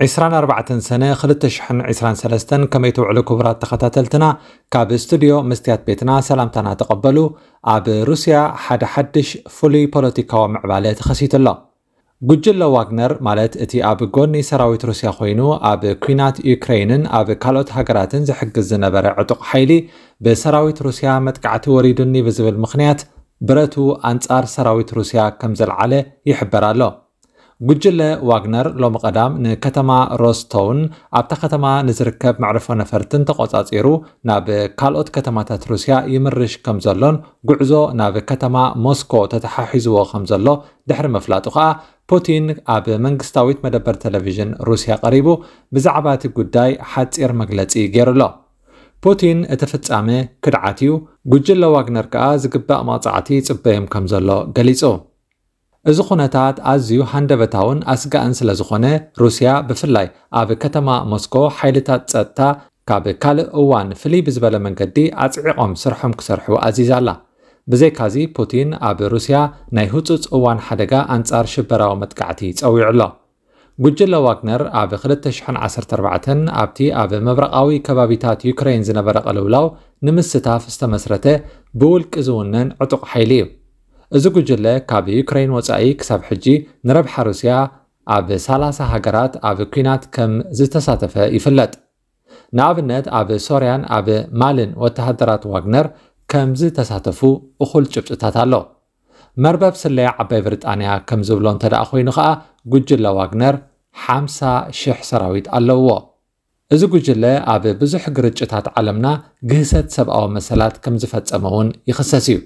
24 سنة 2023 كمي توعلو كبرات تخطاتلتنا كاب استوديو مستيات بيتنا سلامتنا تقبلو اب روسيا حد حدش فولي بوليتيكاو معبالة تخسيت الله ጉጅለ ዋግነር ማለት እቲ ኣብ ጎኒ ሰራዊት ሩስያ ኮይኑ ኣብ ኩናት ዩክሬይንን ኣብ ካልኦት ሃገራትን ዝሕግዝ ዝነበረ ዕጡቕ ሓይሊ ብሰራዊት ሩስያ መጥቃዕቲ ወሪዱኒ ብዝብል ምኽንያት ብረቱ ኣንጻር ሰራዊት ሩስያ ከም ዘለዓለ ይሕበር ኣሎ ጉጅለ ዋግነር ሎሚ ቀዳም ንከተማ ሮስቶውን ኣብታ ከተማ ንዝርከብ መዕርፎ ነፈርትን ተቆፃፂሩ ናብ ካልኦት ከተማታት ሩስያ ይምርሽ ከም ዘሎን ጉዕዞ ናብ ከተማ ሞስኮ ተተሓሒዝዎ ከም ዘሎ ድሕሪ ምፍላጡ ከዓ ፑቲን ኣብ መንግስታዊት መደበር ቴሌቭዥን ሩስያ ቀሪቡ ብዛዕባ እቲ ጉዳይ ሓፂር መግለፂ ገይሩ ኣሎ ፑቲን እቲ ፍጻሜ ክድዓት እዩ ጉጅለ ዋግነር ከዓ ዝግባእ መቕፃዕቲ ፅበዮም ከም ዘሎ ገሊጹ እዚ ኩነታት ኣዝዩ ሃንደበታውን ኣስጋእን ስለ ዝኾነ ሩስያ ብፍላይ ኣብ ከተማ ሞስኮ ሓይልታት ጸጥታ ካብ ካልእ እዋን ፍልይ ብዝበለ መንገዲ ኣጽዒቖም ስርሖም ክሰርሑ ኣዚዛ ኣላ ብዘይካዚ ፑቲን ኣብ ሩስያ ናይ ህፁፅ እዋን ሓደጋ ኣንጻር ሽበራዊ መጥቃዕቲ ጸዊዑ ኣሎ ጉጅለ ዋግነር ኣብ 214 ኣብቲ ኣብ ምብራቃዊ ከባቢታት ዩክሬን ዝነበረ ቅልውላው ንምስታፍ ዝተመስረተ ብውልቂ ዝውነን ዕጡቕ ሓይሊ እዩ እዚ ጉጅለ ካብ ዩክሬን ወፃኢ ክሳብ ሕጂ ንረብሓ ሩስያ ኣብ 30 ሃገራት ኣብ ኩናት ከም ዝተሳተፈ ይፍለጥ ንኣብነት ኣብ ሶርያን ኣብ ማልን ወተሃደራት ዋግነር ከምዝ ተሳተፉ እኹል ጭብፅታት ኣሎ መርበብ ስለያ ዓባይ ብሪጣንያ ከም ዝብሎ ደኣ ኮይኑ ከዓ ጉጅለ ዋግነር 50,000 ሰራዊት ኣለውዎ እዚ ጉጅለ ኣብ ብዙሕ ግርጭታት ዓለምና ግህሰት ሰብኣዊ መሰላት ከም ዝፈፀመ እውን ይኽሰስ እዩ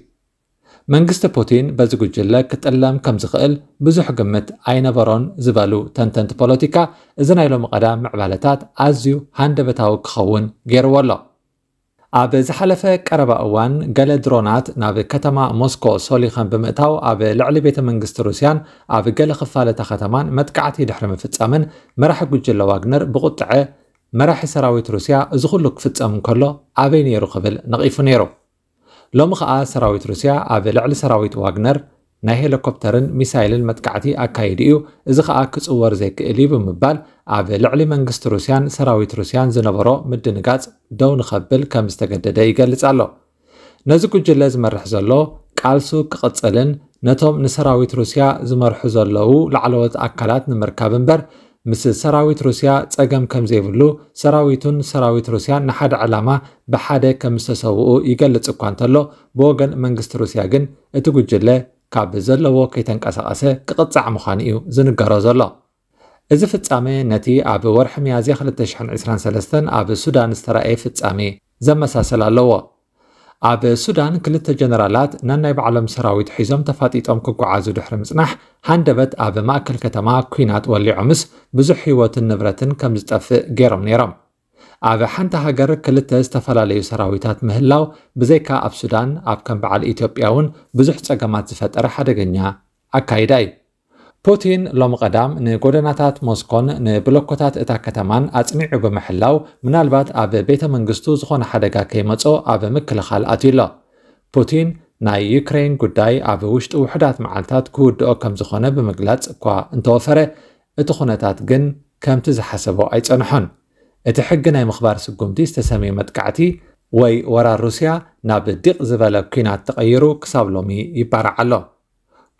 መንግስቲ ፑቲን በዚ ጉጅለ ክጥለም ከም ዝኽእል ብዙሕ ግምት ኣይነበሮን ዝበሉ ተንተንቲ ፖለቲካ እዚ ናይ ሎሚ ቀዳም ምዕባለታት ኣዝዩ ሃንደበታዊ ክኸውን ገይርዎ ኣሎ ኣብ ዝሓለፈ ቀረባ እዋን ገለ ድሮናት ናብ ከተማ ሞስኮ ሶሊኸን ብምእታው ኣብ ልዕሊ ቤተ መንግስቲ ሩስያን ኣብ ገለ ክፋለታ ከተማን መጥቃዕቲ ድሕሪ ምፍፃምን መራሒ ጉጅለ ዋግነር ብቁጥዐ መራሒ ሰራዊት ሩስያ እዚ ኩሉ ክፍፀም እንከሎ ኣበይ ነይሩ ክብል ነቒፉ ነይሩ ሎሚ ከዓ ሰራዊት ሩስያ ኣብ ልዕሊ ሰራዊት ዋግነር ናይ ሄሊኮፕተርን ሚሳይልን መጥቃዕቲ ኣካይድ እዩ እዚ ከዓ ክፅወር ዘይክእል እዩ ብምባል ኣብ ልዕሊ መንግስቲ ሩስያን ሰራዊት ሩስያን ዝነበሮ ምድንጋፅ ደው ንኸብል ከም ዝተገደደ ይገልጽ ኣሎ ነዚ ጉጅለ ዝመርሕ ዘሎ ቃልሱ ክቕፅልን ነቶም ንሰራዊት ሩስያ ዝመርሑ ዘለዉ ላዕለወት ኣካላት ንምርካብ እምበር ምስ ሰራዊት ሩስያ ጸገም ከም ዘይብሉ ሰራዊቱን ሰራዊት ሩስያ ንሓደ ዕላማ ብሓደ ከም ዝተሰውኡ ይገልጽ እኳ እንተሎ ብወገን መንግስቲ ሩስያ ግን እቲ ጉጅለ ካብ ዘለዎ ከይተንቀሳቐሰ ክቕጻዕ ምዃኑ እዩ ዝንገሮ ዘሎ እዚ ፍጻሜ ነቲ ኣብ ወርሒ መያዝያ 223 ኣብ ሱዳን ዝተረኣየ ፍጻሜ ዘመሳሰል ኣለዎ ኣብ ሱዳን ክልተ ጀነራላት ነናይ ባዕሎም ሰራዊት ሒዞም ተፋጢጦም ክጓዓዙ ድሕሪ ምፅናሕ ሃንደበት ኣብ ማእከል ከተማ ኩናት ወሊዖ ምስ ብዙሕ ህይወትን ንብረትን ከም ዝጠፍእ ገይሮም ነይሮም ኣብ ሓንቲ ሃገር ክልተ ዝተፈላለዩ ሰራዊታት ምህላው ብዘይካ ኣብ ሱዳን ኣብ ከም በዓል ኢትዮጵያ እውን ብዙሕ ፀገማት ዝፈጠረ ሓደገኛ ኣካይዳ እዩ ፑቲን ሎም ቀዳም ንጎደናታት ሞስኮን ንብሎኮታት እታ ከተማን ኣጽኒዑ ብምሕላው ምናልባት ኣብ ቤተ መንግስቱ ዝኾነ ሓደጋ ከይመጾ ኣብ ምክልኻል ኣትዩ ኣሎ ፑቲን ናይ ዩክሬን ጉዳይ ኣብ ውሽጢ ውሕዳት መዓልትታት ክውድኦ ከም ዝኾነ ብምግላጽ እኳ እንተወፈረ እቲ ኩነታት ግን ከምቲ ዝሓሰቦ ኣይጸንሖን እቲ ሕጊ ናይ ምኽባር ስጉምቲ ዝተሰመየ መጥቃዕቲ ወይ ወራር ሩስያ ናብ ዲቕ ዝበለ ኩናት ተቐይሩ ክሳብ ሎሚ ይባርዓ ኣሎ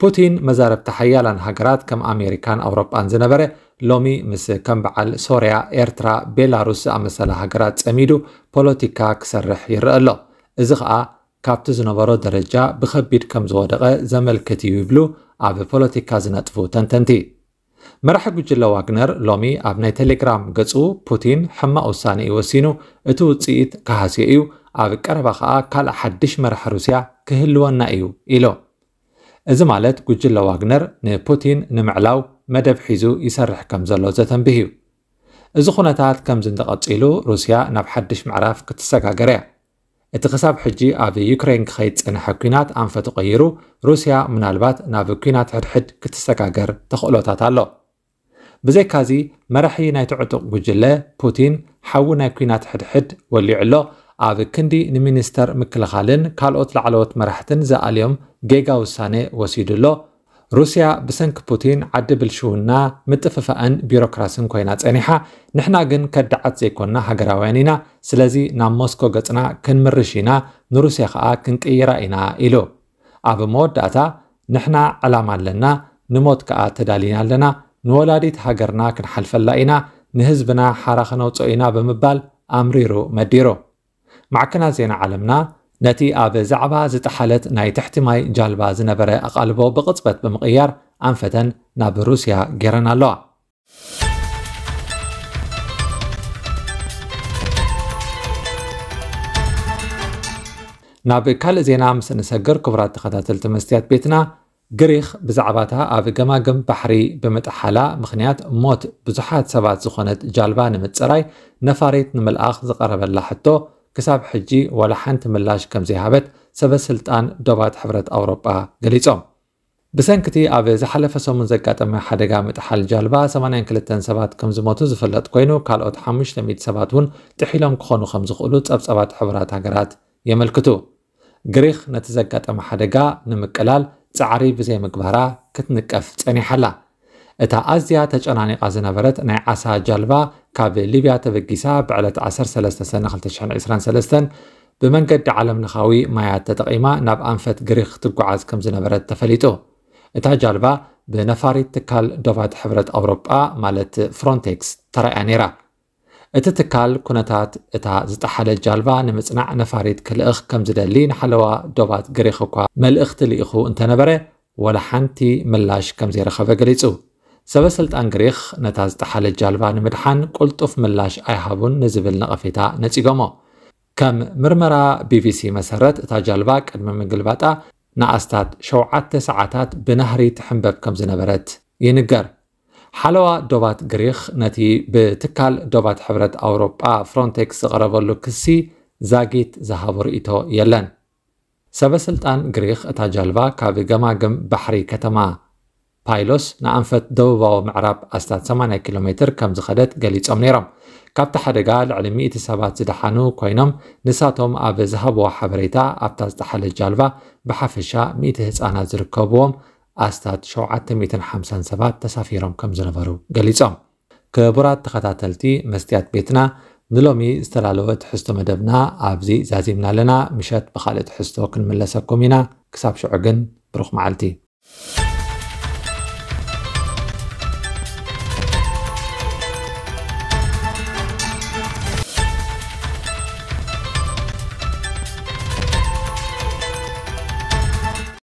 ፑቲን መዛረብቲ ሓያላን ሃገራት ከም ኣሜሪካን ኣውሮጳን ዝነበረ ሎሚ ምስ ከም በዓል ሶርያ ኤርትራ ቤላሩስ ዝኣመሰለ ሃገራት ፀሚዱ ፖለቲካ ክሰርሕ ይረአ ኣሎ እዚ ከዓ ካብቲ ዝነበሮ ደረጃ ብከቢድ ከም ዝወደቐ ዘመልክት እዩ ይብሉ ኣብ ፖለቲካ ዝነጥፉ ተንተንቲ መራሒ ጉጅለ ዋግነር ሎሚ ኣብ ናይ ቴሌግራም ገፁ ፑቲን ሕማቅ ውሳነ ይወሲኑ። እቲ ውፅኢት ካሃስየ እዩ ኣብ ቀረባ ከዓ ካልእ ሓድሽ መራሒ ሩስያ ክህልወና እዩ ኢሎ እዚ ማለት ጉጅለ ዋግነር ንፑቲን ንምዕላው መደብ ሒዙ ይሰርሕ ከም ዘሎ ዘተንብህ እዩ እዚ ኩነታት ከምዚ እንተቐፂሉ ሩስያ ናብ ሓድሽ ምዕራፍ ክትሰጋገረ እያ እቲ ክሳብ ሕጂ ኣብ ዩክሬን ክኸይድ ፅንሐ ኩናት ኣንፈቱ ቀይሩ ሩስያ ምናልባት ናብ ኩናት ሕድሕድ ክትሰጋገር ተኽእሎታት ኣሎ ብዘይካዚ መራሒ ናይቲ ዕጡቕ ጉጅለ ፑቲን ሓዊ ናይ ኩናት ሕድሕድ ወሊዑ ኣሎ ኣብ ክንዲ ንሚኒስተር ምክልኻልን ካልኦት ላዕለዎት መራሕትን ዝኣልዮም ጌጋ ውሳነ ወሲዱ ሎ ሩስያ ብሰንኪ ፑቲን ዓዲ ብልሽውና ምጥፍፋእን ቢሮክራስን ኮይና ፀኒሓ ንሕና ግን ከድዓት ዘይኮንና ሃገራውያን ኢና ስለዚ ናብ ሞስኮ ገፅና ክንምርሽ ኢና ንሩስያ ከዓ ክንቅይራ ኢና ኢሉ ኣብ መወዳእታ ንሕና ዕላማ ኣለና ንሞት ከዓ ተዳሊና ኣለና ንወላዲት ሃገርና ክንሓልፈላ ኢና ንህዝብና ሓራ ክነውፅኦ ኢና ብምባል ኣምሪሩ መዲሩ ማዕከናት ዜና ዓለምና نتي آب زعبا زت حالت نايت احتمال جالبا زنبرة أقلبو بقطبت بمقيار أنفتن ناب روسيا جرنا الله. ناب كل زينا مسنسجر كبرات خدات التمستيات بيتنا قريخ بزعباتها آب جماجم بحري بمتحلا مخنيات موت بزحات سبات زخونت جالبا نمتسراي نفاريت نمل آخذ قرب اللحطو ክሳብ ሕጂ ወላ ሓንቲ ምላሽ ከም ዘይሃበት ሰበ ስልጣን ዶባት ሕብረት ኣውሮጳ ገሊፆም ብሰንኪቲ ኣብ ዝሓለፈ ሰሙን ዘጋጠመ ሓደጋ ምጥሓል ጃልባ 82 ሰባት ከም ዝሞቱ ዝፍለጥ ኮይኑ ካልኦት 500 ሰባት እውን ጥሒሎም ክኾኑ ከም ዝኽእሉ ፀብፀባት ሕቡራት ሃገራት የመልክቱ ግሪክ ነቲ ዘጋጠመ ሓደጋ ንምቅላል ፃዕሪ ብዘይምግባራ ክትንቀፍ ፀኒሓላ እታ ኣዝያ ተጨናኒቓ ዝነበረት ናይ ዓሳ ጃልባ ካብ ሊብያ ተበጊሳ ብዕለት 13 ሰነ 2023 ብመንገዲ ዓለም ለኻዊ ማያት ተጠቒማ ናብ ኣንፈት ግሪክ ክትጓዓዝ ከም ዝነበረት ተፈሊጡ እታ ጃልባ ብነፋሪት ትካል ዶባት ሕብረት ኣውሮጳ ማለት ፍሮንቴክስ ተራእያ ነይራ እቲ ትካል ኩነታት እታ ዝጠሓለ ጃልባ ንምጽናዕ ነፋሪት ክልእኽ ከም ዝደሊ ንሓለዋ ዶባት ግሪክ እኳ መልእኽቲ ልኢኹ እንተነበረ ወላ ሓንቲ ምላሽ ከም ዘይረኸበ ገሊጹ ሰበስልጣን ግሪክ ነታ ዝጠሓለ ጃልባ ንምድሓን ቁልጡፍ ምላሽ ኣይሃቡን ንዝብል ነቐፌታ ነፂጎሞ ከም ምርመራ ቢቢሲ መሰረት እታ ጃልባ ቅድሚ ምግልባጣ ንኣስታት ሸውዓተ ሰዓታት ብናህሪ ትሕንበብ ከም ዝነበረት ይንገር ሓለዋ ዶባት ግሪክ ነቲ ብትካል ዶባት ሕብረት ኣውሮጳ ፍሮንቴክስ ዝቐረበሉ ክሲ ዛጊት ዝሃቦ ርእቶ የለን ሰበስልጣን ግሪክ እታ ጃልባ ካብ ገማግም ባሕሪ ከተማ ፓይሎስ ንኣንፈት ደቡባዊ ምዕራብ ኣስታት 80 ኪሎ ሜትር ከም ዝኸደት ገሊፆም ነይሮም ካብቲ ሓደጋ ልዕሊ 100 ሰባት ዝደሓኑ ኮይኖም ንሳቶም ኣብ ዝሃብዎ ሓበሬታ ኣብታ ዝተሓለ ጃልባ ብሓፈሻ 100 ህፃናት ዝርከብዎም ኣስታት 750 ሰባት ተሳፊሮም ከም ዝነበሩ ገሊፆም ክቡራት ተኸታተልቲ መስትያት ቤትና ንሎሚ ዝተላለወ ትሕዝቶ መደብና ኣብዚ ዛዚምና ኣለና ምሸት ብካልእ ትሕዝቶ ክንምለሰኩም ኢና ክሳብ ሽዑ ግን ብሩኽ መዓልቲ